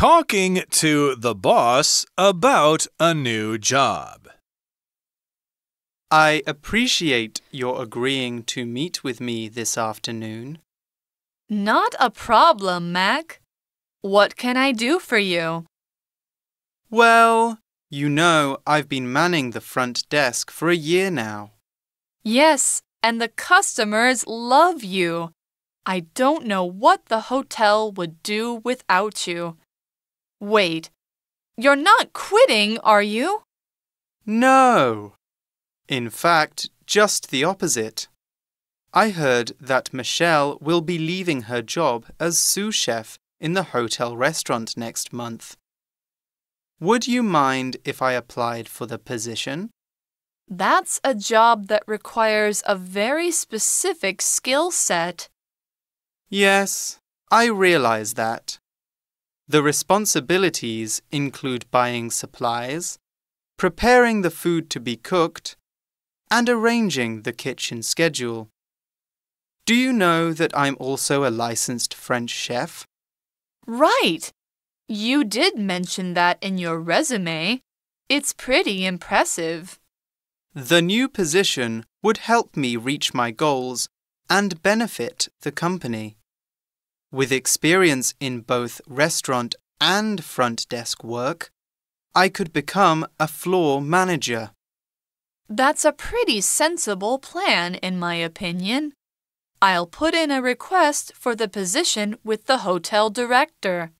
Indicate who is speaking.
Speaker 1: Talking to the boss about a new job. I appreciate your agreeing to meet with me this afternoon.
Speaker 2: Not a problem, Mac. What can I do for you?
Speaker 1: Well, you know, I've been manning the front desk for a year now.
Speaker 2: Yes, and the customers love you. I don't know what the hotel would do without you. Wait, you're not quitting, are you?
Speaker 1: No. In fact, just the opposite. I heard that Michelle will be leaving her job as sous chef in the hotel restaurant next month. Would you mind if I applied for the position?
Speaker 2: That's a job that requires a very specific skill set.
Speaker 1: Yes, I realize that. The responsibilities include buying supplies, preparing the food to be cooked, and arranging the kitchen schedule. Do you know that I'm also a licensed French chef?
Speaker 2: Right! You did mention that in your resume. It's pretty impressive.
Speaker 1: The new position would help me reach my goals and benefit the company. With experience in both restaurant and front desk work, I could become a floor manager.
Speaker 2: That's a pretty sensible plan, in my opinion. I'll put in a request for the position with the hotel director.